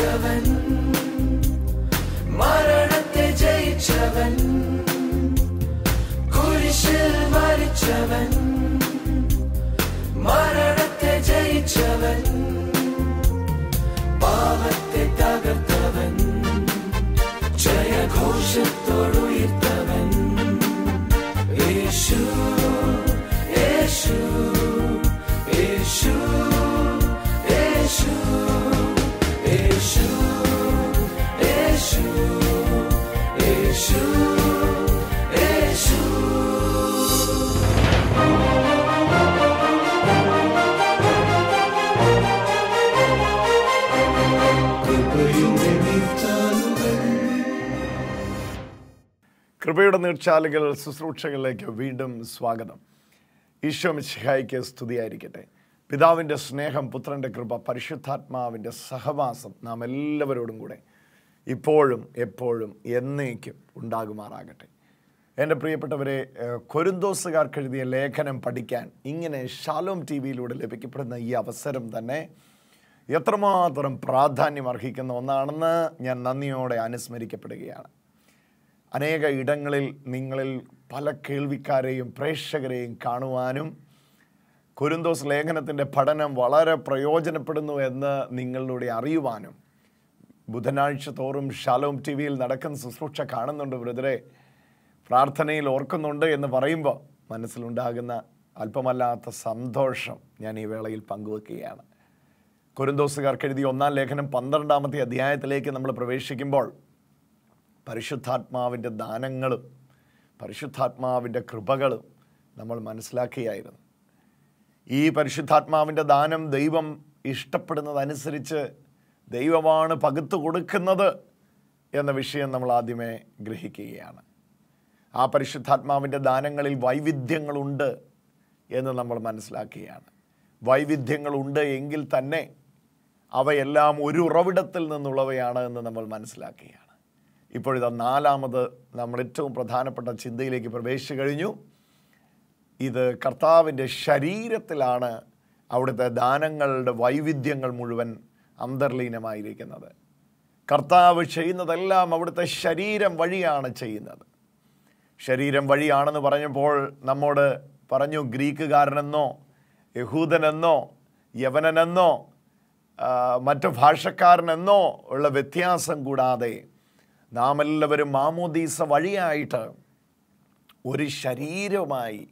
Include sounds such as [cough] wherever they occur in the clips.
ജയിച്ചവൻ മരണത്തെ ജയിച്ചവൻ കുരിശിൽ മരിച്ചവൻ മരണത്തെ ജയിച്ചവൻ കൃപയുടെ നീർച്ചാലുകൾ ശുശ്രൂഷകളിലേക്ക് വീണ്ടും സ്വാഗതം ഈശോ മിശിഹായിക്ക് സ്തുതിയായിരിക്കട്ടെ പിതാവിൻ്റെ സ്നേഹം പുത്രൻ്റെ കൃപ പരിശുദ്ധാത്മാവിൻ്റെ സഹവാസം നാം എല്ലാവരോടും കൂടെ ഇപ്പോഴും എപ്പോഴും എന്നേക്കും ഉണ്ടാകുമാറാകട്ടെ എൻ്റെ പ്രിയപ്പെട്ടവരെ കൊരുന്തോസുകാർക്ക് എഴുതിയ ലേഖനം പഠിക്കാൻ ഇങ്ങനെ ഷാലോം ടി വിയിലൂടെ ലഭിക്കപ്പെടുന്ന ഈ അവസരം തന്നെ എത്രമാത്രം പ്രാധാന്യം അർഹിക്കുന്ന ഒന്നാണെന്ന് ഞാൻ നന്ദിയോടെ അനുസ്മരിക്കപ്പെടുകയാണ് അനേക ഇടങ്ങളിൽ നിങ്ങളിൽ പല കേൾവിക്കാരെയും പ്രേക്ഷകരെയും കാണുവാനും കുരുന്തോസ് ലേഖനത്തിൻ്റെ പഠനം വളരെ പ്രയോജനപ്പെടുന്നു എന്ന് നിങ്ങളിലൂടെ അറിയുവാനും ബുധനാഴ്ച തോറും ഷാലോം ടി വിയിൽ നടക്കുന്ന ശുശ്രൂഷ കാണുന്നുണ്ട് ബ്രദറെ പ്രാർത്ഥനയിൽ ഓർക്കുന്നുണ്ട് എന്ന് പറയുമ്പോൾ മനസ്സിലുണ്ടാകുന്ന അല്പമല്ലാത്ത സന്തോഷം ഞാൻ ഈ വേളയിൽ പങ്കുവെക്കുകയാണ് കുരുന്തോസുകാർക്ക് എഴുതിയ ഒന്നാം ലേഖനം പന്ത്രണ്ടാമത്തെ അധ്യായത്തിലേക്ക് നമ്മൾ പ്രവേശിക്കുമ്പോൾ പരിശുദ്ധാത്മാവിൻ്റെ ദാനങ്ങളും പരിശുദ്ധാത്മാവിൻ്റെ കൃപകളും നമ്മൾ മനസ്സിലാക്കിയായിരുന്നു ഈ പരിശുദ്ധാത്മാവിൻ്റെ ദാനം ദൈവം ഇഷ്ടപ്പെടുന്നതനുസരിച്ച് ദൈവമാണ് പകുത്തു കൊടുക്കുന്നത് എന്ന വിഷയം നമ്മൾ ആദ്യമേ ഗ്രഹിക്കുകയാണ് ആ പരിശുദ്ധാത്മാവിൻ്റെ ദാനങ്ങളിൽ വൈവിധ്യങ്ങളുണ്ട് എന്ന് നമ്മൾ മനസ്സിലാക്കുകയാണ് വൈവിധ്യങ്ങളുണ്ട് എങ്കിൽ തന്നെ അവയെല്ലാം ഒരു ഉറവിടത്തിൽ നിന്നുള്ളവയാണ് എന്ന് നമ്മൾ മനസ്സിലാക്കുകയാണ് ഇപ്പോഴിതാ നാലാമത് നമ്മൾ ഏറ്റവും പ്രധാനപ്പെട്ട ചിന്തയിലേക്ക് പ്രവേശിച്ചു കഴിഞ്ഞു ഇത് കർത്താവിൻ്റെ ശരീരത്തിലാണ് അവിടുത്തെ ദാനങ്ങളുടെ വൈവിധ്യങ്ങൾ മുഴുവൻ അന്തർലീനമായിരിക്കുന്നത് കർത്താവ് ചെയ്യുന്നതെല്ലാം അവിടുത്തെ ശരീരം വഴിയാണ് ചെയ്യുന്നത് ശരീരം വഴിയാണെന്ന് പറഞ്ഞപ്പോൾ നമ്മോട് പറഞ്ഞു ഗ്രീക്കുകാരനെന്നോ യഹൂദനെന്നോ യവനനെന്നോ മറ്റു ഭാഷക്കാരനെന്നോ ഉള്ള വ്യത്യാസം കൂടാതെ നാം എല്ലാവരും മാമോദീസ വഴിയായിട്ട് ഒരു ശരീരമായി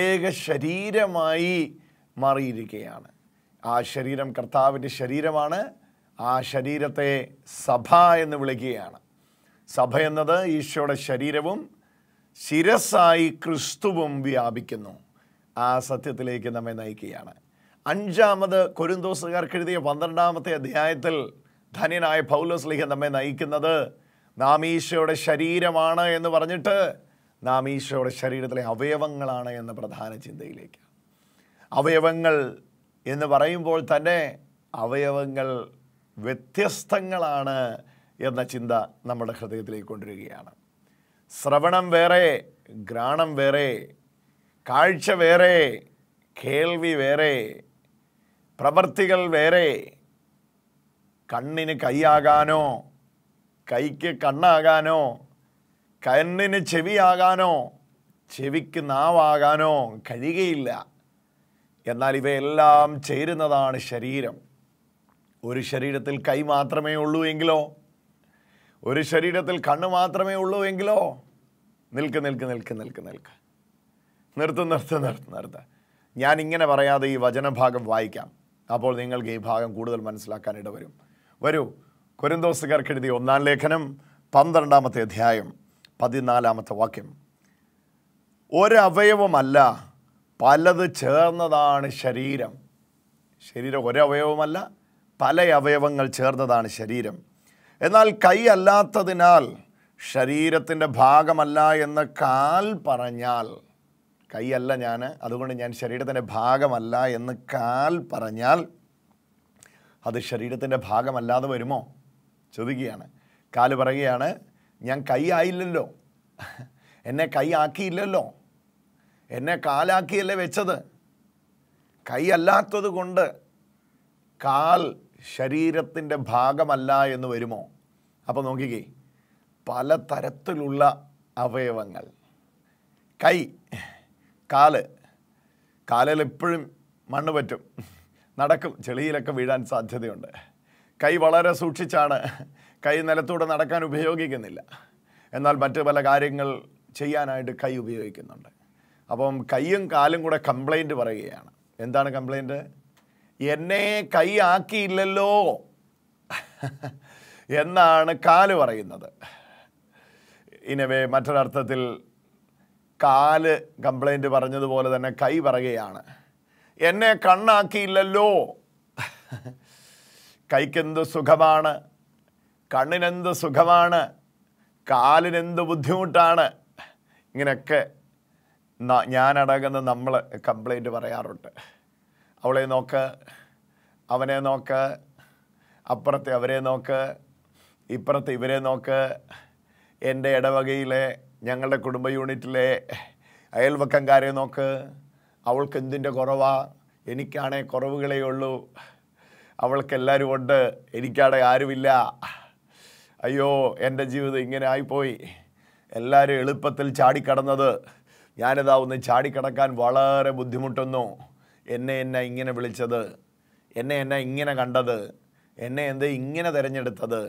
ഏക ശരീരമായി മാറിയിരിക്കുകയാണ് ആ ശരീരം കർത്താവിൻ്റെ ശരീരമാണ് ആ ശരീരത്തെ സഭ എന്ന് വിളിക്കുകയാണ് സഭ എന്നത് ഈശോയുടെ ശരീരവും ശിരസായി ക്രിസ്തുവും വ്യാപിക്കുന്നു ആ സത്യത്തിലേക്ക് നമ്മെ നയിക്കുകയാണ് അഞ്ചാമത് കൊരിന്തോസുകാർക്ക് എഴുതിയ പന്ത്രണ്ടാമത്തെ അധ്യായത്തിൽ ധന്യനായ പൗലോസ് ലേഖ നമ്മെ നയിക്കുന്നത് നാം ഈശോയുടെ ശരീരമാണ് എന്ന് പറഞ്ഞിട്ട് നാം ഈശോയുടെ ശരീരത്തിലെ അവയവങ്ങളാണ് എന്ന പ്രധാന ചിന്തയിലേക്ക് അവയവങ്ങൾ എന്ന് പറയുമ്പോൾ തന്നെ അവയവങ്ങൾ വ്യത്യസ്തങ്ങളാണ് എന്ന ചിന്ത നമ്മുടെ ഹൃദയത്തിലേക്ക് കൊണ്ടുവരികയാണ് ശ്രവണം വേറെ ഘ്രാണം വേറെ കാഴ്ച വേറെ കേൾവി വേറെ പ്രവർത്തികൾ വേറെ കണ്ണിന് കൈയാകാനോ കൈക്ക് കണ്ണാകാനോ കണ്ണിന് ചെവിയാകാനോ ചെവിക്ക് നാവാകാനോ കഴിയുകയില്ല എന്നാൽ ഇവയെല്ലാം ചേരുന്നതാണ് ശരീരം ഒരു ശരീരത്തിൽ കൈ മാത്രമേ ഉള്ളൂ എങ്കിലോ ഒരു ശരീരത്തിൽ കണ്ണ് മാത്രമേ ഉള്ളൂ എങ്കിലോ നിൽക്ക് നിൽക്ക് നിൽക്ക് നിൽക്ക് നിൽക്ക് നിർത്തു നിർത്ത് നിർത്ത് നിർത്ത് ഞാൻ ഇങ്ങനെ പറയാതെ ഈ വചനഭാഗം വായിക്കാം അപ്പോൾ നിങ്ങൾക്ക് ഈ ഭാഗം കൂടുതൽ മനസ്സിലാക്കാൻ ഇടവരും വരൂ കൊരിന്തോസുകാർക്ക് എഴുതിയ ഒന്നാം ലേഖനം പന്ത്രണ്ടാമത്തെ അധ്യായം പതിനാലാമത്തെ വാക്യം ഒരവയവമല്ല പലത് ചേർന്നതാണ് ശരീരം ശരീരം ഒരവയവമല്ല പല അവയവങ്ങൾ ചേർന്നതാണ് ശരീരം എന്നാൽ കൈ അല്ലാത്തതിനാൽ ശരീരത്തിൻ്റെ ഭാഗമല്ല എന്ന് കാൽ പറഞ്ഞാൽ കൈയല്ല ഞാൻ അതുകൊണ്ട് ഞാൻ ശരീരത്തിൻ്റെ ഭാഗമല്ല എന്ന് കാൽ പറഞ്ഞാൽ അത് ശരീരത്തിൻ്റെ ഭാഗമല്ലാതെ വരുമോ ചോദിക്കുകയാണ് കാല് പറയുകയാണ് ഞാൻ കൈ ആയില്ലല്ലോ എന്നെ കൈ ആക്കിയില്ലല്ലോ എന്നെ കാലാക്കിയല്ലേ വെച്ചത് കൈയല്ലാത്തത് കൊണ്ട് കാൽ ശരീരത്തിൻ്റെ ഭാഗമല്ല എന്ന് വരുമോ അപ്പോൾ നോക്കിക്കേ പല തരത്തിലുള്ള അവയവങ്ങൾ കൈ കാല് കാലിൽ എപ്പോഴും മണ്ണ് പറ്റും നടക്കും ചെളിയിലൊക്കെ വീഴാൻ സാധ്യതയുണ്ട് കൈ വളരെ സൂക്ഷിച്ചാണ് കൈ നിലത്തൂടെ നടക്കാൻ ഉപയോഗിക്കുന്നില്ല എന്നാൽ മറ്റു പല കാര്യങ്ങൾ ചെയ്യാനായിട്ട് കൈ ഉപയോഗിക്കുന്നുണ്ട് അപ്പം കൈയും കാലും കൂടെ കംപ്ലൈൻറ്റ് പറയുകയാണ് എന്താണ് കംപ്ലൈൻറ്റ് എന്നെ കൈയാക്കിയില്ലല്ലോ [laughs] എന്നാണ് കാല് പറയുന്നത് ഇനവേ മറ്റൊരർത്ഥത്തിൽ കാല് കംപ്ലൈൻറ്റ് പറഞ്ഞതുപോലെ തന്നെ കൈ പറയുകയാണ് എന്നെ കണ്ണാക്കിയില്ലല്ലോ [laughs] കൈക്കെന്ത് സുഖമാണ് കണ്ണിനെന്ത് സുഖമാണ് കാലിനെന്ത് ബുദ്ധിമുട്ടാണ് ഇങ്ങനെയൊക്കെ ഞാനടങ്ങുന്ന നമ്മൾ കംപ്ലൈൻറ്റ് പറയാറുണ്ട് അവളെ നോക്ക് അവനെ നോക്ക് അപ്പുറത്തെ അവരെ നോക്ക് ഇപ്പുറത്ത് ഇവരെ നോക്ക് എൻ്റെ ഇടവകയിലെ ഞങ്ങളുടെ കുടുംബ യൂണിറ്റിലെ അയൽവക്കംകാരെ നോക്ക് അവൾക്ക് എന്തിൻ്റെ കുറവാ എനിക്കാണേ കുറവുകളേ ഉള്ളൂ അവൾക്ക് എല്ലാവരും ഉണ്ട് എനിക്കാടെ ആരുമില്ല അയ്യോ എൻ്റെ ജീവിതം ഇങ്ങനെ ആയിപ്പോയി എല്ലാവരും എളുപ്പത്തിൽ ചാടിക്കടന്നത് ഞാനിതാ ഒന്ന് ചാടിക്കടക്കാൻ വളരെ ബുദ്ധിമുട്ടുന്നു എന്നെ എന്നെ ഇങ്ങനെ വിളിച്ചത് എന്നെ എന്നെ ഇങ്ങനെ കണ്ടത് എന്നെ എന്ത് ഇങ്ങനെ തിരഞ്ഞെടുത്തത്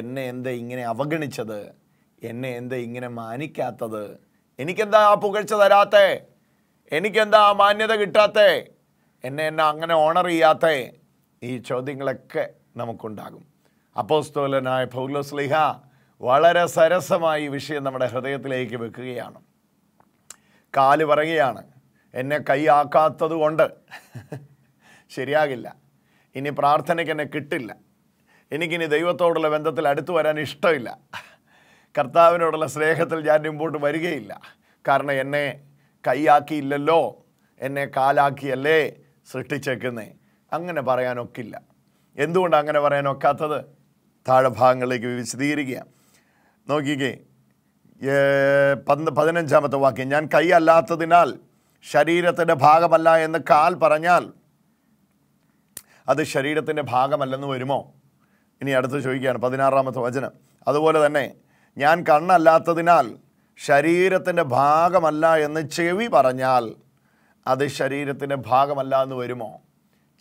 എന്നെ എന്ത് ഇങ്ങനെ അവഗണിച്ചത് എന്നെ എന്ത് ഇങ്ങനെ മാനിക്കാത്തത് എനിക്കെന്താ ആ പുകഴ്ച തരാത്തെ എനിക്കെന്താ ആ മാന്യത കിട്ടാത്തേ എന്നെ എന്നെ അങ്ങനെ ഓണർ ചെയ്യാത്തെ ഈ ചോദ്യങ്ങളൊക്കെ നമുക്കുണ്ടാകും അപ്പോസ്തോലനായ പൗലോസ്ലിഹ വളരെ സരസമായി ഈ വിഷയം നമ്മുടെ ഹൃദയത്തിലേക്ക് വെക്കുകയാണ് കാല് പറയുകയാണ് എന്നെ കൈയാക്കാത്തത് കൊണ്ട് ശരിയാകില്ല ഇനി പ്രാർത്ഥനയ്ക്ക് എന്നെ കിട്ടില്ല എനിക്കിനി ദൈവത്തോടുള്ള ബന്ധത്തിൽ അടുത്തു വരാൻ ഇഷ്ടമില്ല കർത്താവിനോടുള്ള സ്നേഹത്തിൽ ഞാൻ മുമ്പോട്ട് വരികയില്ല കാരണം എന്നെ കൈയാക്കിയില്ലല്ലോ എന്നെ കാലാക്കിയല്ലേ സൃഷ്ടിച്ചേക്കുന്നേ അങ്ങനെ പറയാനൊക്കില്ല എന്തുകൊണ്ട് അങ്ങനെ പറയാനൊക്കാത്തത് താഴെ ഭാഗങ്ങളിലേക്ക് വിശദീകരിക്കുക നോക്കിക്കേ പതിനഞ്ചാമത്തെ വാക്യം ഞാൻ കൈ അല്ലാത്തതിനാൽ ശരീരത്തിൻ്റെ ഭാഗമല്ല എന്ന് കാൽ പറഞ്ഞാൽ അത് ശരീരത്തിൻ്റെ ഭാഗമല്ലെന്ന് വരുമോ ഇനി അടുത്ത് ചോദിക്കുകയാണ് പതിനാറാമത്തെ വചനം അതുപോലെ തന്നെ ഞാൻ കണ്ണല്ലാത്തതിനാൽ ശരീരത്തിൻ്റെ ഭാഗമല്ല എന്ന് ചെവി പറഞ്ഞാൽ അത് ശരീരത്തിൻ്റെ ഭാഗമല്ല എന്ന് വരുമോ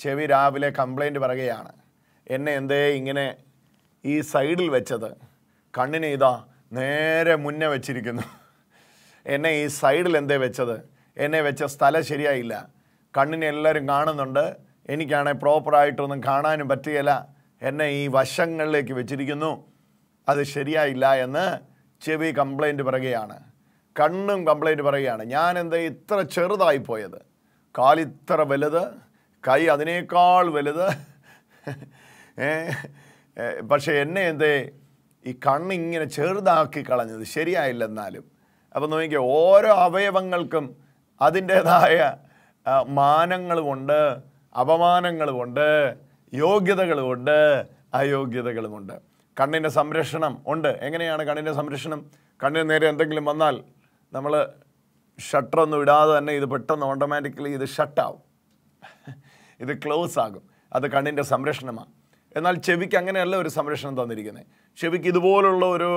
ചെവി രാവിലെ കംപ്ലൈൻറ്റ് പറയുകയാണ് എന്നെ എന്തേ ഇങ്ങനെ ഈ സൈഡിൽ വെച്ചത് കണ്ണിനെ ഇതാ നേരെ മുന്നേ വെച്ചിരിക്കുന്നു എന്നെ ഈ സൈഡിൽ എന്തേ വെച്ചത് എന്നെ വെച്ച സ്ഥലം ശരിയായില്ല കണ്ണിനെ എല്ലാവരും കാണുന്നുണ്ട് എനിക്കാണെങ്കിൽ പ്രോപ്പറായിട്ടൊന്നും കാണാനും പറ്റുകയില്ല എന്നെ ഈ വശങ്ങളിലേക്ക് വെച്ചിരിക്കുന്നു അത് ശരിയായില്ല എന്ന് ചെവി കംപ്ലൈൻറ്റ് പറയുകയാണ് കണ്ണും കംപ്ലൈൻറ്റ് പറയുകയാണ് ഞാൻ എന്താ ഇത്ര ചെറുതായി പോയത് കാലിത്ര വലുത് കൈ അതിനേക്കാൾ വലുത് പക്ഷേ എന്നെ എന്തേ ഈ കണ്ണിങ്ങനെ ചെറുതാക്കി കളഞ്ഞത് ശരിയായില്ലെന്നാലും അപ്പം നോക്കിയാൽ ഓരോ അവയവങ്ങൾക്കും അതിൻ്റേതായ മാനങ്ങളുമുണ്ട് അപമാനങ്ങളുമുണ്ട് യോഗ്യതകളുമുണ്ട് അയോഗ്യതകളുമുണ്ട് കണ്ണിൻ്റെ സംരക്ഷണം ഉണ്ട് എങ്ങനെയാണ് കണ്ണിൻ്റെ സംരക്ഷണം കണ്ണിന് നേരെ എന്തെങ്കിലും വന്നാൽ നമ്മൾ ഷട്ടറൊന്നും ഇടാതെ തന്നെ ഇത് പെട്ടെന്ന് ഓട്ടോമാറ്റിക്കലി ഇത് ഷട്ടാവും ഇത് ക്ലോസ് ആകും അത് കണ്ണിൻ്റെ സംരക്ഷണമാണ് എന്നാൽ ചെവിക്ക് അങ്ങനെയല്ല ഒരു സംരക്ഷണം തന്നിരിക്കുന്നത് ചെവിക്ക് ഇതുപോലുള്ള ഒരു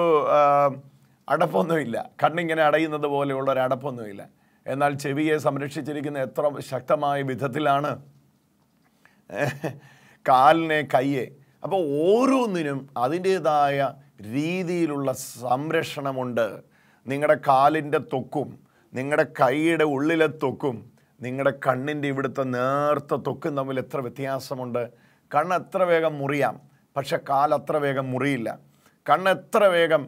അടപ്പൊന്നുമില്ല കണ്ണിങ്ങനെ അടയുന്നത് പോലെയുള്ള ഒരു അടപ്പൊന്നുമില്ല എന്നാൽ ചെവിയെ സംരക്ഷിച്ചിരിക്കുന്ന എത്ര ശക്തമായ വിധത്തിലാണ് കാലിനെ കയ്യെ അപ്പോൾ ഓരോന്നിനും അതിൻ്റേതായ രീതിയിലുള്ള സംരക്ഷണമുണ്ട് നിങ്ങളുടെ കാലിൻ്റെ തൊക്കും നിങ്ങളുടെ കൈയുടെ ഉള്ളിലെ തൊക്കും നിങ്ങളുടെ കണ്ണിൻ്റെ ഇവിടുത്തെ നേർത്ത തൊക്കും തമ്മിൽ എത്ര വ്യത്യാസമുണ്ട് കണ്ണ് എത്ര വേഗം മുറിയാം പക്ഷെ കാലത്ര വേഗം മുറിയില്ല കണ്ണ് എത്ര വേഗം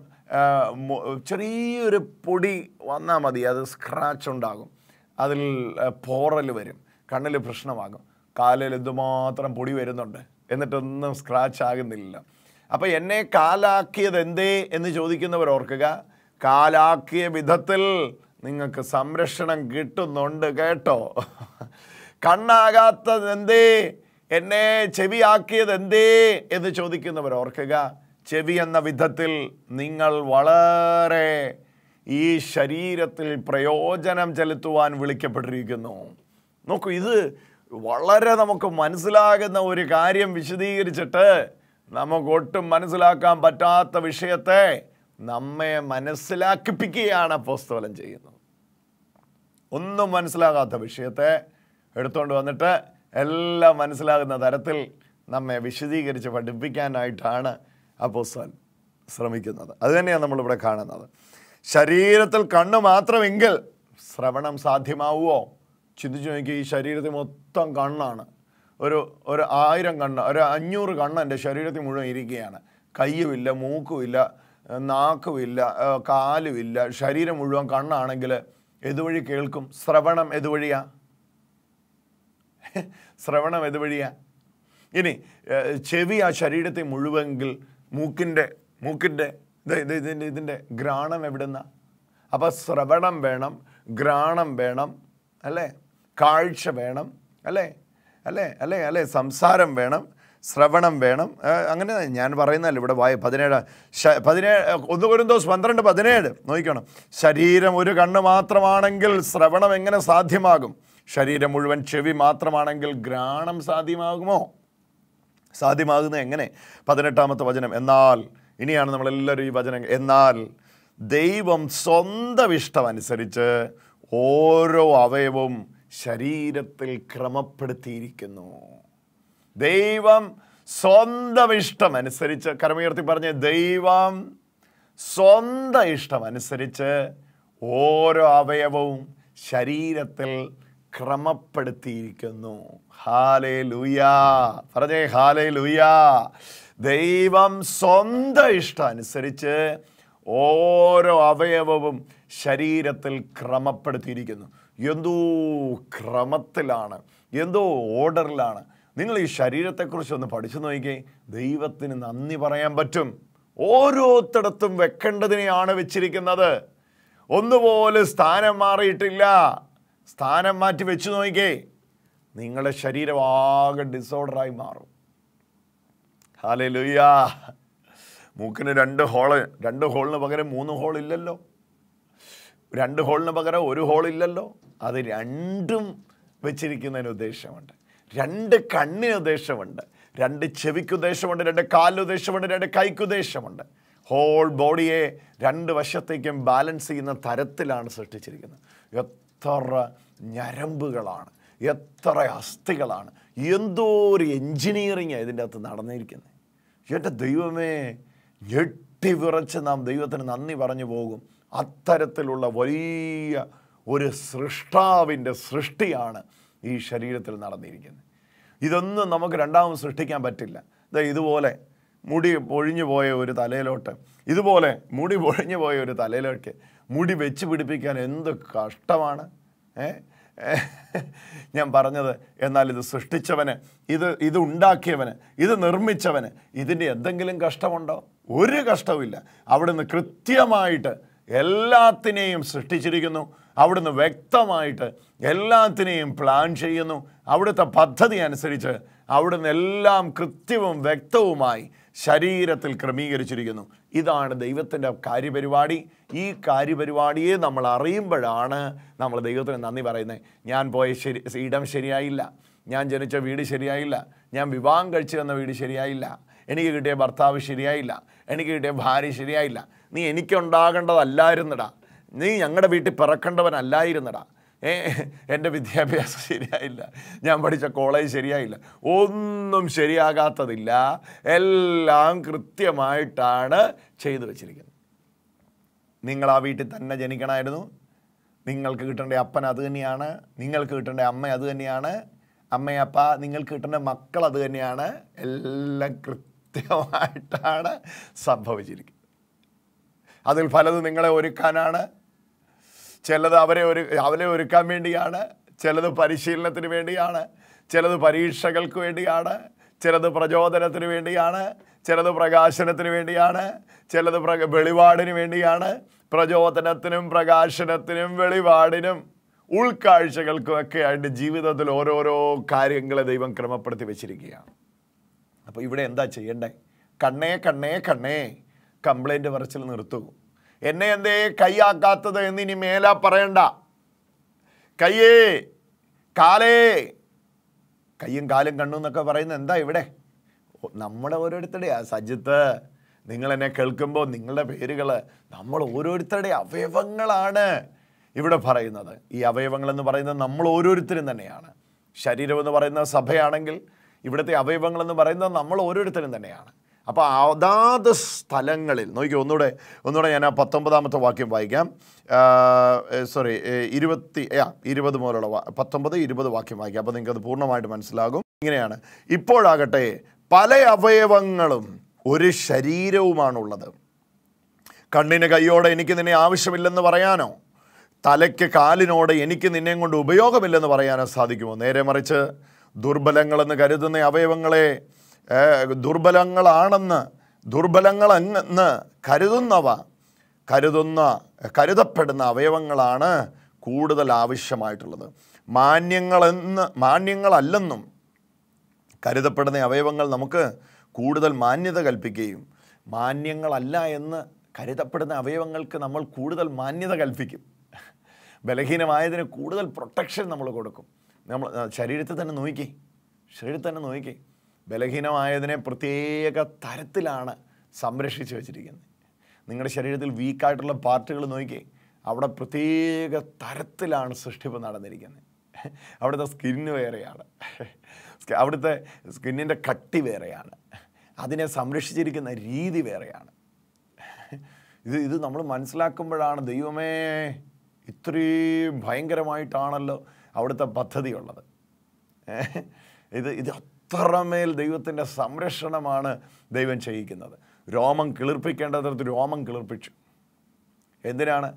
ചെറിയൊരു പൊടി വന്നാൽ മതി അത് സ്ക്രാച്ച് ഉണ്ടാകും അതിൽ പോറൽ വരും കണ്ണിൽ പ്രശ്നമാകും കാലിൽ എന്തുമാത്രം പൊടി വരുന്നുണ്ട് എന്നിട്ടൊന്നും സ്ക്രാച്ച് ആകുന്നില്ല അപ്പോൾ എന്നെ കാലാക്കിയത് എന്തേ എന്ന് ചോദിക്കുന്നവർ ഓർക്കുക കാലാക്കിയ വിധത്തിൽ നിങ്ങൾക്ക് സംരക്ഷണം കിട്ടുന്നുണ്ട് കേട്ടോ കണ്ണാകാത്തത് എന്തേ എന്നെ ചെവിയാക്കിയത് എന്തേ എന്ന് ചോദിക്കുന്നവർ ഓർക്കുക ചെവി എന്ന വിധത്തിൽ നിങ്ങൾ വളരെ ഈ ശരീരത്തിൽ പ്രയോജനം ചെലുത്തുവാൻ വിളിക്കപ്പെട്ടിരിക്കുന്നു നോക്കൂ ഇത് വളരെ നമുക്ക് മനസ്സിലാകുന്ന ഒരു കാര്യം വിശദീകരിച്ചിട്ട് നമുക്ക് ഒട്ടും മനസ്സിലാക്കാൻ പറ്റാത്ത വിഷയത്തെ നമ്മെ മനസ്സിലാക്കിപ്പിക്കുകയാണ് പോസ്തോലം ചെയ്യുന്നത് ഒന്നും മനസ്സിലാകാത്ത വിഷയത്തെ എടുത്തുകൊണ്ട് വന്നിട്ട് എല്ലാം മനസ്സിലാകുന്ന തരത്തിൽ നമ്മെ വിശദീകരിച്ച് പഠിപ്പിക്കാനായിട്ടാണ് അപ്പോസ്വാൻ ശ്രമിക്കുന്നത് അതുതന്നെയാണ് നമ്മളിവിടെ കാണുന്നത് ശരീരത്തിൽ കണ്ണ് മാത്രമെങ്കിൽ ശ്രവണം സാധ്യമാവുമോ ചിന്തിച്ചു നോക്കി ഈ ശരീരത്തിൽ മൊത്തം കണ്ണാണ് ഒരു ഒരു ആയിരം കണ്ണ് ഒരു അഞ്ഞൂറ് കണ്ണ് എൻ്റെ ശരീരത്തിൽ മുഴുവൻ ഇരിക്കുകയാണ് കയ്യുമില്ല മൂക്കുമില്ല നാക്കുമില്ല കാലുമില്ല ശരീരം മുഴുവൻ കണ്ണാണെങ്കിൽ എതുവഴി കേൾക്കും ശ്രവണം എതുവഴിയാണ് ശ്രവണം ഇത് വഴിയാ ഇനി ചെവി ആ ശരീരത്തെ മുഴുവെങ്കിൽ മൂക്കിൻ്റെ മൂക്കിൻ്റെ ഇതിൻ്റെ ഇതിൻ്റെ ഘ്രാണം എവിടുന്ന അപ്പോൾ ശ്രവണം വേണം ഗ്രാണം വേണം അല്ലേ കാഴ്ച വേണം അല്ലേ അല്ലേ അല്ലേ അല്ലേ സംസാരം വേണം ശ്രവണം വേണം അങ്ങനെ ഞാൻ പറയുന്നതല്ല ഇവിടെ വായ പതിനേഴ് പതിനേഴ് ഒന്ന് ദിവസം പന്ത്രണ്ട് പതിനേഴ് നോക്കിക്കണം ശരീരം ഒരു കണ്ണ് മാത്രമാണെങ്കിൽ ശ്രവണം എങ്ങനെ സാധ്യമാകും ശരീരം മുഴുവൻ ചെവി മാത്രമാണെങ്കിൽ ഗ്രാണം സാധ്യമാകുമോ സാധ്യമാകുന്നത് എങ്ങനെ പതിനെട്ടാമത്തെ വചനം എന്നാൽ ഇനിയാണ് നമ്മളെല്ലാവരും ഈ വചനം എന്നാൽ ദൈവം സ്വന്തം ഇഷ്ടമനുസരിച്ച് ഓരോ അവയവും ശരീരത്തിൽ ക്രമപ്പെടുത്തിയിരിക്കുന്നു ദൈവം സ്വന്തം ഇഷ്ടമനുസരിച്ച് കർമ്മയർത്തി പറഞ്ഞ് ദൈവം സ്വന്തം ഇഷ്ടമനുസരിച്ച് ഓരോ അവയവവും ശരീരത്തിൽ ക്രമപ്പെടുത്തിയിരിക്കുന്നു ഹാലേ ലുയാ പറഞ്ഞേ ഹാലേ ലുയാ ദൈവം സ്വന്തം ഇഷ്ടം അനുസരിച്ച് ഓരോ അവയവവും ശരീരത്തിൽ ക്രമപ്പെടുത്തിയിരിക്കുന്നു എന്തോ ക്രമത്തിലാണ് എന്തോ ഓർഡറിലാണ് നിങ്ങൾ ഈ ശരീരത്തെക്കുറിച്ച് ഒന്ന് പഠിച്ചു നോക്കിക്കേ ദൈവത്തിന് നന്ദി പറയാൻ പറ്റും ഓരോത്തിടത്തും വെക്കേണ്ടതിനെയാണ് വെച്ചിരിക്കുന്നത് ഒന്നുപോലെ സ്ഥാനം മാറിയിട്ടില്ല സ്ഥാനം മാറ്റി വെച്ചു നോക്കിക്കേ നിങ്ങളുടെ ശരീരം ആകെ ഡിസോർഡറായി മാറും ഹാലേ ലുയ്യാ മൂക്കിന് രണ്ട് ഹോള് രണ്ട് ഹോളിന് പകരം മൂന്ന് ഹോൾ ഇല്ലല്ലോ രണ്ട് ഹോളിന് പകരം ഒരു ഹോൾ ഇല്ലല്ലോ അത് രണ്ടും വെച്ചിരിക്കുന്നതിന് ഉദ്ദേശമുണ്ട് രണ്ട് കണ്ണിന് ഉദ്ദേശമുണ്ട് രണ്ട് ചെവിക്ക് ഉദ്ദേശമുണ്ട് രണ്ട് കാലിന് ഉദ്ദേശമുണ്ട് രണ്ട് കൈക്ക് ഉദ്ദേശമുണ്ട് ഹോൾ ബോഡിയെ രണ്ട് വശത്തേക്കും ബാലൻസ് ചെയ്യുന്ന തരത്തിലാണ് സൃഷ്ടിച്ചിരിക്കുന്നത് എത്ര ഞരമ്പുകളാണ് എത്ര അസ്ഥികളാണ് എന്തോ ഒരു എൻജിനീയറിങ്ങാണ് ഇതിൻ്റെ അകത്ത് നടന്നിരിക്കുന്നത് എൻ്റെ ദൈവമേ ഞെട്ടി വിറച്ച് നാം ദൈവത്തിന് നന്ദി പറഞ്ഞു പോകും അത്തരത്തിലുള്ള വലിയ ഒരു സൃഷ്ടാവിൻ്റെ സൃഷ്ടിയാണ് ഈ ശരീരത്തിൽ നടന്നിരിക്കുന്നത് ഇതൊന്നും നമുക്ക് രണ്ടാമത് സൃഷ്ടിക്കാൻ പറ്റില്ല ഇതുപോലെ മുടി പൊഴിഞ്ഞു പോയ ഒരു തലയിലോട്ട് ഇതുപോലെ മുടി പൊഴിഞ്ഞു പോയ ഒരു തലയിലോട്ട് മുടി വെച്ച് പിടിപ്പിക്കാൻ എന്ത് കഷ്ടമാണ് ഞാൻ പറഞ്ഞത് എന്നാൽ ഇത് സൃഷ്ടിച്ചവന് ഇത് ഇത് ഉണ്ടാക്കിയവന് ഇത് നിർമ്മിച്ചവന് ഇതിൻ്റെ എന്തെങ്കിലും കഷ്ടമുണ്ടോ ഒരു കഷ്ടവുമില്ല അവിടുന്ന് കൃത്യമായിട്ട് എല്ലാത്തിനെയും സൃഷ്ടിച്ചിരിക്കുന്നു അവിടുന്ന് വ്യക്തമായിട്ട് എല്ലാത്തിനെയും പ്ലാൻ ചെയ്യുന്നു അവിടുത്തെ പദ്ധതി അനുസരിച്ച് അവിടുന്ന് എല്ലാം കൃത്യവും വ്യക്തവുമായി ശരീരത്തിൽ ക്രമീകരിച്ചിരിക്കുന്നു ഇതാണ് ദൈവത്തിൻ്റെ കാര്യപരിപാടി ഈ കാര്യപരിപാടിയെ നമ്മൾ അറിയുമ്പോഴാണ് നമ്മൾ ദൈവത്തിന് നന്ദി പറയുന്നത് ഞാൻ പോയ ശരി ഇടം ശരിയായില്ല ഞാൻ ജനിച്ച വീട് ശരിയായില്ല ഞാൻ വിവാഹം കഴിച്ചു വന്ന വീട് ശരിയായില്ല എനിക്ക് കിട്ടിയ ഭർത്താവ് ശരിയായില്ല എനിക്ക് കിട്ടിയ ഭാര്യ ശരിയായില്ല നീ എനിക്കുണ്ടാകേണ്ടതല്ലായിരുന്നടാ നീ ഞങ്ങളുടെ വീട്ടിൽ പിറക്കേണ്ടവനല്ലായിരുന്നടാ എൻ്റെ വിദ്യാഭ്യാസം ശരിയായില്ല ഞാൻ പഠിച്ച കോളേജ് ശരിയായില്ല ഒന്നും ശരിയാകാത്തതില്ല എല്ലാം കൃത്യമായിട്ടാണ് ചെയ്തു വച്ചിരിക്കുന്നത് നിങ്ങൾ ആ വീട്ടിൽ തന്നെ ജനിക്കണമായിരുന്നു നിങ്ങൾക്ക് കിട്ടേണ്ട അപ്പൻ അത് തന്നെയാണ് നിങ്ങൾക്ക് കിട്ടേണ്ട അമ്മ അത് തന്നെയാണ് അമ്മയപ്പ നിങ്ങൾക്ക് കിട്ടേണ്ട മക്കൾ അത് തന്നെയാണ് എല്ലാം കൃത്യമായിട്ടാണ് സംഭവിച്ചിരിക്കുന്നത് അതിൽ പലത് നിങ്ങളെ ഒരുക്കാനാണ് ചിലത് അവരെ ഒരു അവരെ ഒരുക്കാൻ വേണ്ടിയാണ് ചിലത് പരിശീലനത്തിന് വേണ്ടിയാണ് ചിലത് പരീക്ഷകൾക്ക് വേണ്ടിയാണ് ചിലത് പ്രചോദനത്തിന് വേണ്ടിയാണ് ചിലത് പ്രകാശനത്തിന് വേണ്ടിയാണ് ചിലത് പ്ര വെളിപാടിന് വേണ്ടിയാണ് പ്രചോദനത്തിനും പ്രകാശനത്തിനും വെളിപാടിനും ഉൾക്കാഴ്ചകൾക്കുമൊക്കെ ഒക്കെ ആയിട്ട് ജീവിതത്തിൽ ഓരോരോ കാര്യങ്ങളെ ദൈവം ക്രമപ്പെടുത്തി വെച്ചിരിക്കുകയാണ് അപ്പോൾ ഇവിടെ എന്താ ചെയ്യേണ്ടേ കണ്ണേ കണ്ണേ കണ്ണേ കംപ്ലൈൻറ്റ് പറച്ചിൽ നിർത്തൂ എന്നെ എന്തേ കൈയാക്കാത്തത് എന്ന് ഇനി മേല പറയണ്ട കയ്യേ കാലേ കയ്യും കാലും കണ്ണു എന്നൊക്കെ പറയുന്നത് എന്താ ഇവിടെ നമ്മളെ ഓരോരുത്തരുടെയാ സജിത്ത് നിങ്ങൾ എന്നെ കേൾക്കുമ്പോൾ നിങ്ങളുടെ പേരുകൾ നമ്മൾ ഓരോരുത്തരുടെ അവയവങ്ങളാണ് ഇവിടെ പറയുന്നത് ഈ അവയവങ്ങൾ എന്ന് പറയുന്നത് നമ്മൾ ഓരോരുത്തരും തന്നെയാണ് ശരീരം എന്ന് പറയുന്ന സഭയാണെങ്കിൽ ഇവിടുത്തെ അവയവങ്ങളെന്ന് പറയുന്നത് നമ്മൾ ഓരോരുത്തരും തന്നെയാണ് അപ്പോൾ അതാത് സ്ഥലങ്ങളിൽ നോക്കി ഒന്നുകൂടെ ഒന്നുകൂടെ ഞാൻ ആ പത്തൊമ്പതാമത്തെ വാക്യം വായിക്കാം സോറി ഇരുപത്തി ആ ഇരുപത് മുതലുള്ള പത്തൊമ്പത് ഇരുപത് വാക്യം വായിക്കാം അപ്പോൾ നിങ്ങൾക്കത് പൂർണ്ണമായിട്ട് മനസ്സിലാകും ഇങ്ങനെയാണ് ഇപ്പോഴാകട്ടെ പല അവയവങ്ങളും ഒരു ശരീരവുമാണുള്ളത് കണ്ണിന് കൈയോടെ എനിക്ക് നിന്നെ ആവശ്യമില്ലെന്ന് പറയാനോ തലയ്ക്ക് കാലിനോട് എനിക്ക് നിന്നെ കൊണ്ട് ഉപയോഗമില്ലെന്ന് പറയാനോ സാധിക്കുമോ നേരെ മറിച്ച് ദുർബലങ്ങളെന്ന് കരുതുന്ന അവയവങ്ങളെ ദുർബലങ്ങളാണെന്ന് ദുർബലങ്ങളെന്ന് കരുതുന്നവ കരുതുന്ന കരുതപ്പെടുന്ന അവയവങ്ങളാണ് കൂടുതൽ ആവശ്യമായിട്ടുള്ളത് മാന്യങ്ങളെന്ന് മാന്യങ്ങളല്ലെന്നും കരുതപ്പെടുന്ന അവയവങ്ങൾ നമുക്ക് കൂടുതൽ മാന്യത കൽപ്പിക്കുകയും മാന്യങ്ങളല്ല എന്ന് കരുതപ്പെടുന്ന അവയവങ്ങൾക്ക് നമ്മൾ കൂടുതൽ മാന്യത കൽപ്പിക്കും ബലഹീനമായതിന് കൂടുതൽ പ്രൊട്ടക്ഷൻ നമ്മൾ കൊടുക്കും നമ്മൾ ശരീരത്തിൽ തന്നെ നോക്കി ശരീരത്തിൽ തന്നെ നോക്കി ബലഹീനമായതിനെ പ്രത്യേക തരത്തിലാണ് സംരക്ഷിച്ച് വെച്ചിരിക്കുന്നത് നിങ്ങളുടെ ശരീരത്തിൽ വീക്കായിട്ടുള്ള പാർട്ടുകൾ നോക്കി അവിടെ പ്രത്യേക തരത്തിലാണ് സൃഷ്ടിപ്പ് നടന്നിരിക്കുന്നത് അവിടുത്തെ സ്കിന്ന് വേറെയാണ് അവിടുത്തെ സ്കിന്നിൻ്റെ കട്ടി വേറെയാണ് അതിനെ സംരക്ഷിച്ചിരിക്കുന്ന രീതി വേറെയാണ് ഇത് ഇത് നമ്മൾ മനസ്സിലാക്കുമ്പോഴാണ് ദൈവമേ ഇത്രയും ഭയങ്കരമായിട്ടാണല്ലോ അവിടുത്തെ പദ്ധതിയുള്ളത് ഇത് ഇത് അത്രമേൽ ദൈവത്തിൻ്റെ സംരക്ഷണമാണ് ദൈവം ചെയ്യിക്കുന്നത് രോമം കിളിർപ്പിക്കേണ്ട തരത്തിൽ രോമം കിളിർപ്പിച്ചു എന്തിനാണ്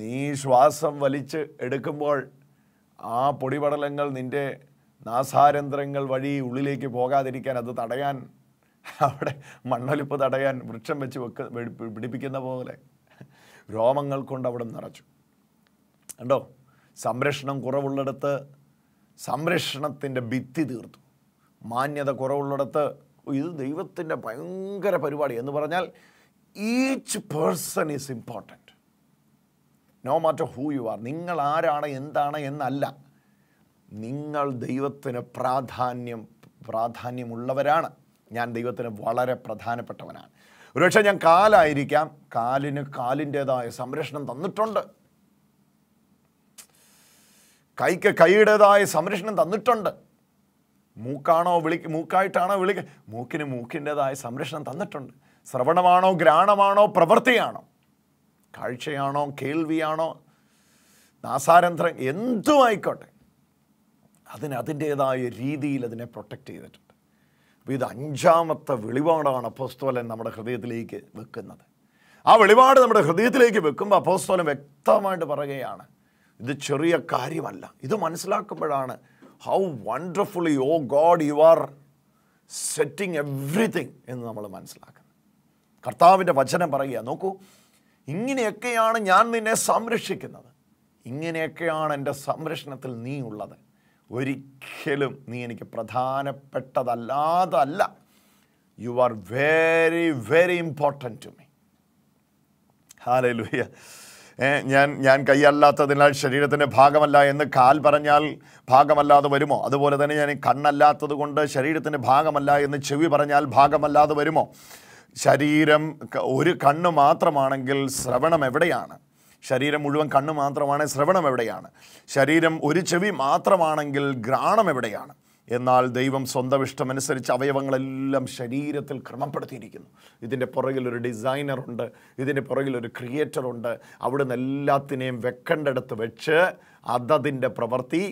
നീ ശ്വാസം വലിച്ച് എടുക്കുമ്പോൾ ആ പൊടിപടലങ്ങൾ നിൻ്റെ നാസാരന്ധ്രങ്ങൾ വഴി ഉള്ളിലേക്ക് പോകാതിരിക്കാൻ അത് തടയാൻ അവിടെ മണ്ണൊലിപ്പ് തടയാൻ വൃക്ഷം വെച്ച് വെക്ക പിടിപ്പിക്കുന്ന പോലെ രോമങ്ങൾ കൊണ്ട് അവിടെ നിറച്ചു കണ്ടോ സംരക്ഷണം കുറവുള്ളിടത്ത് സംരക്ഷണത്തിൻ്റെ ഭിത്തി തീർത്തു മാന്യത കുറവുള്ളിടത്ത് ഇത് ദൈവത്തിൻ്റെ ഭയങ്കര പരിപാടി എന്ന് പറഞ്ഞാൽ each person is important no matter who you are നിങ്ങൾ ആരാണ് എന്താണ് എന്നല്ല നിങ്ങൾ ദൈവത്തിന് പ്രാധാന്യം പ്രാധാന്യമുള്ളവരാണ് ഞാൻ ദൈവത്തിന് വളരെ പ്രധാനപ്പെട്ടവനാണ് ഒരുപക്ഷെ ഞാൻ കാലായിരിക്കാം കാലിന് കാലിൻ്റേതായ സംരക്ഷണം തന്നിട്ടുണ്ട് കൈക്ക് കൈയുടേതായ സംരക്ഷണം തന്നിട്ടുണ്ട് മൂക്കാണോ വിളി മൂക്കായിട്ടാണോ വിളി മൂക്കിന് മൂക്കിൻ്റെതായ സംരക്ഷണം തന്നിട്ടുണ്ട് ശ്രവണമാണോ ഗ്രാണമാണോ പ്രവൃത്തിയാണോ കാഴ്ചയാണോ കേൾവിയാണോ നാസാരന്ധ്രം എന്തും ആയിക്കോട്ടെ അതിന് അതിൻ്റേതായ രീതിയിൽ അതിനെ പ്രൊട്ടക്റ്റ് ചെയ്തിട്ടുണ്ട് അപ്പോൾ ഇത് അഞ്ചാമത്തെ വെളിപാടാണ് അപ്പോസ്തോലൻ നമ്മുടെ ഹൃദയത്തിലേക്ക് വെക്കുന്നത് ആ വെളിപാട് നമ്മുടെ ഹൃദയത്തിലേക്ക് വെക്കുമ്പോൾ അപ്പോസ്തോലൻ വ്യക്തമായിട്ട് പറയുകയാണ് ഇത് ചെറിയ കാര്യമല്ല ഇത് മനസ്സിലാക്കുമ്പോഴാണ് how wonderfully oh God you are setting everything എന്ന് നമ്മൾ മനസ്സിലാക്കണം കർത്താവിൻ്റെ വചനം പറയുക നോക്കൂ ഇങ്ങനെയൊക്കെയാണ് ഞാൻ നിന്നെ സംരക്ഷിക്കുന്നത് ഇങ്ങനെയൊക്കെയാണ് എൻ്റെ സംരക്ഷണത്തിൽ നീ ഉള്ളത് ഒരിക്കലും നീ എനിക്ക് പ്രധാനപ്പെട്ടതല്ലാതല്ല you are very very important to me hallelujah ഞാൻ ഞാൻ കൈയല്ലാത്തതിനാൽ ശരീരത്തിൻ്റെ ഭാഗമല്ല എന്ന് കാൽ പറഞ്ഞാൽ ഭാഗമല്ലാതെ വരുമോ അതുപോലെ തന്നെ ഞാൻ കണ്ണല്ലാത്തത് കൊണ്ട് ശരീരത്തിൻ്റെ ഭാഗമല്ല എന്ന് ചെവി പറഞ്ഞാൽ ഭാഗമല്ലാതെ വരുമോ ശരീരം ഒരു കണ്ണ് മാത്രമാണെങ്കിൽ ശ്രവണം എവിടെയാണ് ശരീരം മുഴുവൻ കണ്ണ് മാത്രമാണെങ്കിൽ ശ്രവണം എവിടെയാണ് ശരീരം ഒരു ചെവി മാത്രമാണെങ്കിൽ ഗ്രാണം എവിടെയാണ് എന്നാൽ ദൈവം സ്വന്തം ഇഷ്ടമനുസരിച്ച് അവയവങ്ങളെല്ലാം ശരീരത്തിൽ ക്രമപ്പെടുത്തിയിരിക്കുന്നു ഇതിൻ്റെ പുറകിലൊരു ഒരു ഡിസൈനറുണ്ട് ഇതിൻ്റെ പുറകിലൊരു ഒരു അവിടെ നിന്ന് എല്ലാത്തിനെയും വെക്കേണ്ടടുത്ത് വെച്ച് അതതിൻ്റെ പ്രവൃത്തി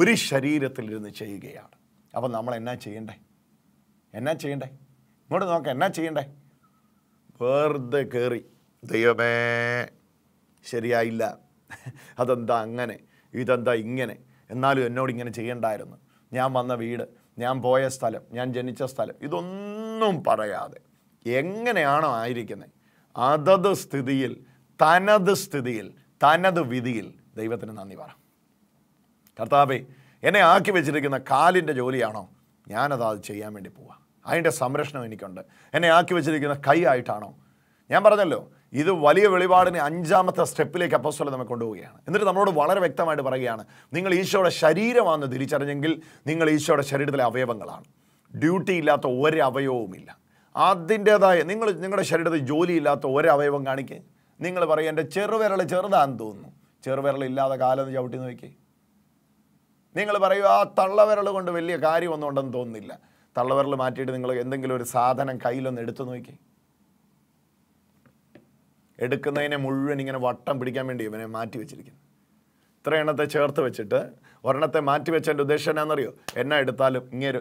ഒരു ശരീരത്തിലിരുന്ന് ചെയ്യുകയാണ് അപ്പം നമ്മൾ എന്നാ ചെയ്യണ്ടേ എന്നാ ചെയ്യണ്ടേ ഇങ്ങോട്ട് നോക്ക എന്നാ ചെയ്യണ്ടേ വെറുതെ കയറി ദൈവമേ ശരിയായില്ല അതെന്താ അങ്ങനെ ഇതെന്താ ഇങ്ങനെ എന്നാലും എന്നോട് ഇങ്ങനെ ചെയ്യണ്ടായിരുന്നു ഞാൻ വന്ന വീട് ഞാൻ പോയ സ്ഥലം ഞാൻ ജനിച്ച സ്ഥലം ഇതൊന്നും പറയാതെ എങ്ങനെയാണോ ആയിരിക്കുന്നത് അതത് സ്ഥിതിയിൽ തനത് സ്ഥിതിയിൽ തനത് വിധിയിൽ ദൈവത്തിന് നന്ദി പറ കർത്താവെ എന്നെ ആക്കി വെച്ചിരിക്കുന്ന കാലിൻ്റെ ജോലിയാണോ ഞാനത് അത് ചെയ്യാൻ വേണ്ടി പോവാം അതിൻ്റെ സംരക്ഷണം എനിക്കുണ്ട് എന്നെ ആക്കി വെച്ചിരിക്കുന്ന കൈ ആയിട്ടാണോ ഞാൻ പറഞ്ഞല്ലോ ഇത് വലിയ വെളിപാടിന് അഞ്ചാമത്തെ സ്റ്റെപ്പിലേക്ക് അപ്പോസ്വല നമ്മെ കൊണ്ടുപോവുകയാണ് എന്നിട്ട് നമ്മളോട് വളരെ വ്യക്തമായിട്ട് പറയുകയാണ് നിങ്ങൾ ഈശോയുടെ ശരീരമാണെന്ന് തിരിച്ചറിഞ്ഞെങ്കിൽ നിങ്ങൾ ഈശോയുടെ ശരീരത്തിലെ അവയവങ്ങളാണ് ഡ്യൂട്ടി ഇല്ലാത്ത ഒരു അവയവുമില്ല അതിൻ്റേതായ നിങ്ങൾ നിങ്ങളുടെ ശരീരത്തിൽ ഇല്ലാത്ത ഒരു അവയവം കാണിക്കുക നിങ്ങൾ പറയും എൻ്റെ ചെറുവിരൽ ചെറുതാന്ന് തോന്നുന്നു ചെറുവിരൽ ഇല്ലാതെ കാലം ചവിട്ടി നോക്കി നിങ്ങൾ പറയൂ ആ തള്ളവിരൽ കൊണ്ട് വലിയ കാര്യമൊന്നും ഉണ്ടെന്ന് തോന്നുന്നില്ല തള്ളവിരൽ മാറ്റിയിട്ട് നിങ്ങൾ എന്തെങ്കിലും ഒരു സാധനം കയ്യിലൊന്ന് എടുത്തു നോക്കി എടുക്കുന്നതിനെ മുഴുവൻ ഇങ്ങനെ വട്ടം പിടിക്കാൻ വേണ്ടി ഇവനെ മാറ്റി വെച്ചിരിക്കുന്നു ഇത്ര എണ്ണത്തെ ചേർത്ത് വെച്ചിട്ട് ഒരെണ്ണത്തെ മാറ്റി വെച്ചതിൻ്റെ ഉദ്ദേശം എന്നാണെന്നറിയോ എന്നാ എടുത്താലും ഇങ്ങനെ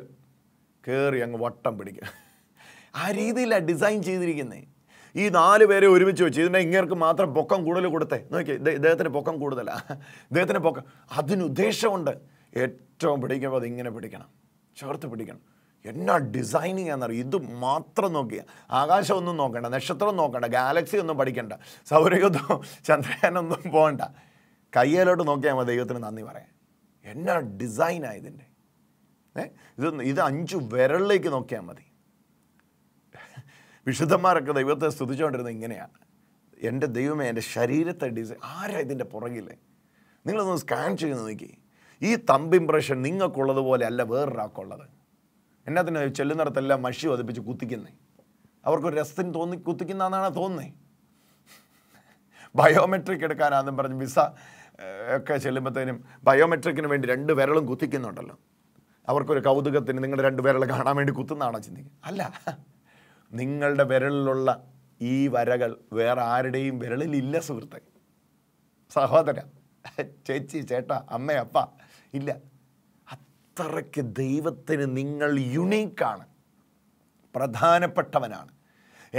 കയറി അങ്ങ് വട്ടം പിടിക്കുക ആ രീതിയിലാണ് ഡിസൈൻ ചെയ്തിരിക്കുന്നത് ഈ നാല് പേരെ ഒരുമിച്ച് വെച്ച് ഇതിൻ്റെ ഇങ്ങേർക്ക് മാത്രം പൊക്കം കൂടുതൽ കൊടുത്തേ നോക്കി ഇദ്ദേഹത്തിന് പൊക്കം കൂടുതലാണ് ഇദ്ദേഹത്തിന് പൊക്കം അതിനുദ്ദേശമുണ്ട് ഏറ്റവും പിടിക്കുമ്പോൾ അത് ഇങ്ങനെ പിടിക്കണം ചേർത്ത് പിടിക്കണം എന്നാ ഡിസൈനിങ് എന്നറിയാം ഇത് മാത്രം നോക്കിയ ആകാശം ഒന്നും നോക്കണ്ട നക്ഷത്രം നോക്കണ്ട ഗാലക്സി ഒന്നും പഠിക്കണ്ട സൗരയുദ്ധം ചന്ദ്രയാനൊന്നും പോകണ്ട കയ്യേലോട്ട് നോക്കിയാൽ മതി ദൈവത്തിന് നന്ദി പറയാം എന്നാ ഡിസൈനാണ് ഇതിൻ്റെ ഏ ഇത് ഇത് അഞ്ച് വിരലിലേക്ക് നോക്കിയാൽ മതി വിശുദ്ധന്മാരൊക്കെ ദൈവത്തെ സ്തുതിച്ചുകൊണ്ടിരുന്നത് ഇങ്ങനെയാണ് എൻ്റെ ദൈവമേ എൻ്റെ ശരീരത്തെ ഡിസൈൻ ആരാ ഇതിൻ്റെ പുറകില്ലേ നിങ്ങളൊന്ന് സ്കാൻ ചെയ്ത് നോക്കി ഈ തമ്പ് ഇംപ്രഷൻ നിങ്ങൾക്കുള്ളതുപോലെ അല്ല വേറൊരാൾക്കുള്ളത് തന്നെ ചെല്ലുന്നിടത്തെല്ലാം മഷി വധിപ്പിച്ച് കുത്തിക്കുന്നേ അവർക്കൊരു രസത്തിന് തോന്നി കുത്തിക്കുന്നതെന്നാണ് തോന്നുന്നത് ബയോമെട്രിക് എടുക്കാനാണെന്നും പറഞ്ഞ് വിസ ഒക്കെ ചെല്ലുമ്പോഴത്തേനും ബയോമെട്രിക്കിന് വേണ്ടി രണ്ട് വിരലും കുത്തിക്കുന്നുണ്ടല്ലോ അവർക്കൊരു കൗതുകത്തിന് നിങ്ങളുടെ രണ്ട് വിരൽ കാണാൻ വേണ്ടി കുത്തുന്നതാണോ ചിന്തിക്കുക അല്ല നിങ്ങളുടെ വിരലിലുള്ള ഈ വരകൾ വേറെ ആരുടെയും വിരലിലില്ല സുഹൃത്തെ സഹോദര ചേച്ചി ചേട്ട അമ്മ അപ്പ ഇല്ല അത്രയ്ക്ക് ദൈവത്തിന് നിങ്ങൾ യുണീക്കാണ് പ്രധാനപ്പെട്ടവനാണ്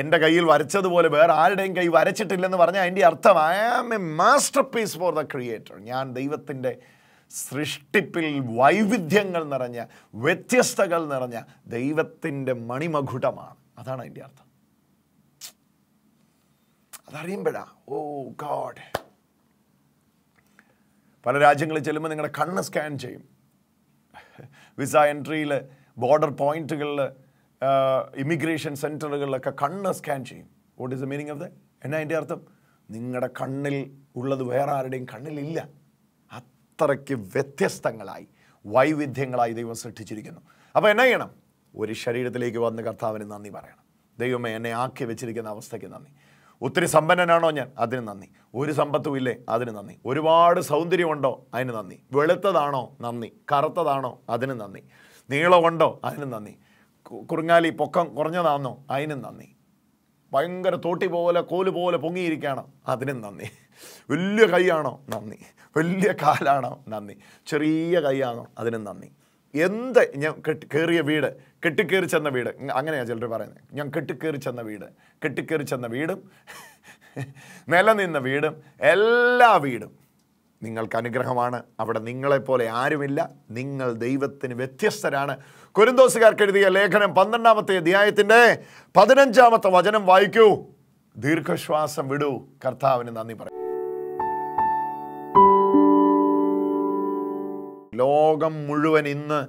എൻ്റെ കയ്യിൽ വരച്ചതുപോലെ വേറെ ആരുടെയും കൈ വരച്ചിട്ടില്ലെന്ന് പറഞ്ഞാൽ അതിൻ്റെ അർത്ഥം I am a masterpiece for the creator ഞാൻ ദൈവത്തിൻ്റെ സൃഷ്ടിപ്പിൽ വൈവിധ്യങ്ങൾ നിറഞ്ഞ വ്യത്യസ്തകൾ നിറഞ്ഞ ദൈവത്തിൻ്റെ മണിമകുടമാണ് അതാണ് അതിൻ്റെ അർത്ഥം അതറിയുമ്പോഴാ ഓ ഗാഡ് പല രാജ്യങ്ങളിൽ ചെല്ലുമ്പോൾ നിങ്ങളുടെ കണ്ണ് സ്കാൻ ചെയ്യും വിസ എൻട്രിയിൽ ബോർഡർ പോയിന്റുകളിൽ ഇമിഗ്രേഷൻ സെൻറ്ററുകളിലൊക്കെ കണ്ണ് സ്കാൻ ചെയ്യും what is the meaning of the എന്നാ അതിൻ്റെ അർത്ഥം നിങ്ങളുടെ കണ്ണിൽ ഉള്ളത് വേറെ ആരുടെയും കണ്ണിലില്ല അത്രയ്ക്ക് വ്യത്യസ്തങ്ങളായി വൈവിധ്യങ്ങളായി ദൈവം സൃഷ്ടിച്ചിരിക്കുന്നു അപ്പോൾ എന്നാ ചെയ്യണം ഒരു ശരീരത്തിലേക്ക് വന്ന് കർത്താവിന് നന്ദി പറയണം ദൈവമേ എന്നെ ആക്കി വെച്ചിരിക്കുന്ന അവസ്ഥയ്ക്ക് നന്ദി ഒത്തിരി സമ്പന്നനാണോ ഞാൻ അതിന് നന്ദി ഒരു സമ്പത്തും ഇല്ലേ അതിന് നന്ദി ഒരുപാട് സൗന്ദര്യമുണ്ടോ അതിന് നന്ദി വെളുത്തതാണോ നന്ദി കറുത്തതാണോ അതിന് നന്ദി നീളമുണ്ടോ അതിന് നന്ദി കുറുങ്ങാലി പൊക്കം കുറഞ്ഞതാണോ അതിനും നന്ദി ഭയങ്കര തോട്ടി പോലെ കോല് പോലെ പൊങ്ങിയിരിക്കുകയാണോ അതിനും നന്ദി വലിയ കൈയാണോ നന്ദി വലിയ കാലാണോ നന്ദി ചെറിയ കൈയാണോ അതിനും നന്ദി എന്ത് ഞാൻ കെട്ടി കയറിയ വീട് കെട്ടിക്കേറി ചെന്ന വീട് അങ്ങനെയാണ് ചിലർ പറയുന്നത് ഞാൻ കെട്ടിക്കേറി ചെന്ന വീട് കെട്ടിക്കേറി ചെന്ന വീടും നിലനിന്ന വീടും എല്ലാ വീടും നിങ്ങൾക്ക് അനുഗ്രഹമാണ് അവിടെ നിങ്ങളെപ്പോലെ ആരുമില്ല നിങ്ങൾ ദൈവത്തിന് വ്യത്യസ്തരാണ് കുരുന്തോസുകാർക്ക് എഴുതിയ ലേഖനം പന്ത്രണ്ടാമത്തെ അധ്യായത്തിൻ്റെ പതിനഞ്ചാമത്തെ വചനം വായിക്കൂ ദീർഘശ്വാസം വിടൂ കർത്താവിന് നന്ദി പറയും ലോകം മുഴുവൻ ഇന്ന്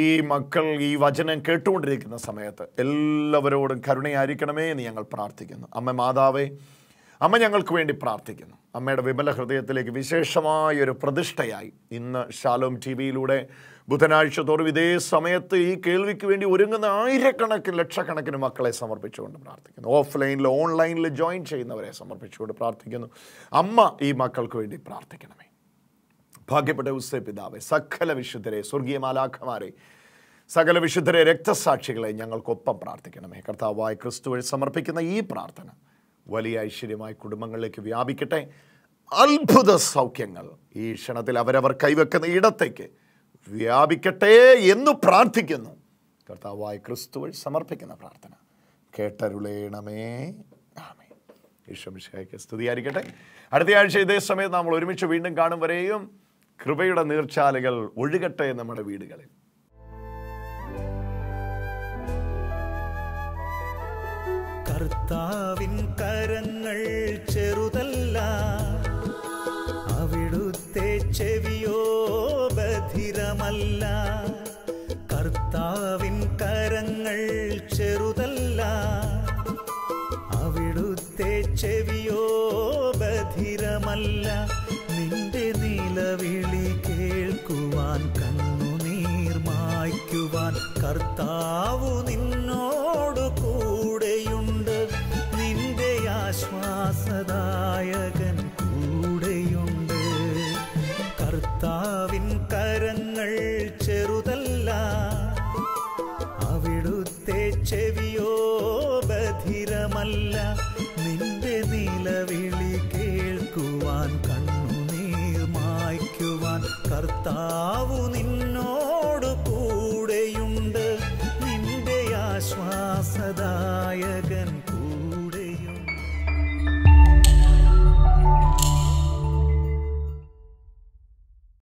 ഈ മക്കൾ ഈ വചനം കേട്ടുകൊണ്ടിരിക്കുന്ന സമയത്ത് എല്ലാവരോടും കരുണയായിരിക്കണമേ എന്ന് ഞങ്ങൾ പ്രാർത്ഥിക്കുന്നു അമ്മ മാതാവേ അമ്മ ഞങ്ങൾക്ക് വേണ്ടി പ്രാർത്ഥിക്കുന്നു അമ്മയുടെ വിമല ഹൃദയത്തിലേക്ക് വിശേഷമായൊരു പ്രതിഷ്ഠയായി ഇന്ന് ഷാലോം ടി വിയിലൂടെ ബുധനാഴ്ച തോറും ഇതേ സമയത്ത് ഈ കേൾവിക്ക് വേണ്ടി ഒരുങ്ങുന്ന ആയിരക്കണക്കിന് ലക്ഷക്കണക്കിന് മക്കളെ സമർപ്പിച്ചുകൊണ്ട് പ്രാർത്ഥിക്കുന്നു ഓഫ്ലൈനിൽ ഓൺലൈനിൽ ജോയിൻ ചെയ്യുന്നവരെ സമർപ്പിച്ചുകൊണ്ട് പ്രാർത്ഥിക്കുന്നു അമ്മ ഈ മക്കൾക്ക് വേണ്ടി പ്രാർത്ഥിക്കണമേ ഭാഗ്യപ്പെട്ട ഉസ്സേ പിതാവെ സകല വിശുദ്ധരെ സ്വർഗീയ മാലാഖമാരെ സകല വിശുദ്ധരെ രക്തസാക്ഷികളെ ഞങ്ങൾക്കൊപ്പം പ്രാർത്ഥിക്കണമേ കർത്താവായ ക്രിസ്തു വഴി സമർപ്പിക്കുന്ന ഈ പ്രാർത്ഥന വലിയ ഐശ്വര്യമായ കുടുംബങ്ങളിലേക്ക് വ്യാപിക്കട്ടെ അത്ഭുത സൗഖ്യങ്ങൾ ഈ ക്ഷണത്തിൽ അവരവർ കൈവെക്കുന്ന ഇടത്തേക്ക് വ്യാപിക്കട്ടെ എന്ന് പ്രാർത്ഥിക്കുന്നു കർത്താവായ ക്രിസ്തു വഴി സമർപ്പിക്കുന്ന പ്രാർത്ഥന കേട്ടരുളേണമേ ആമേ സ്തുതിയായിരിക്കട്ടെ സ്തുതിയായിരിക്കട്ടെ ആഴ്ച ഇതേ സമയത്ത് നമ്മൾ ഒരുമിച്ച് വീണ്ടും കാണും വരെയും കൃപയുടെ നീർച്ചാലുകൾ ഒഴുകട്ടെ നമ്മുടെ വീടുകളിൽ കർത്താവിൻ കരങ്ങൾ ചെറുതല്ല അവിടുത്തെ ചെവിയോ ബധിരമല്ല കർത്താവിൻ കരങ്ങൾ ചെറുതല്ല അവിടുത്തെ ചെവിയോ ബധിരമല്ല കർത്താവു നിന്ന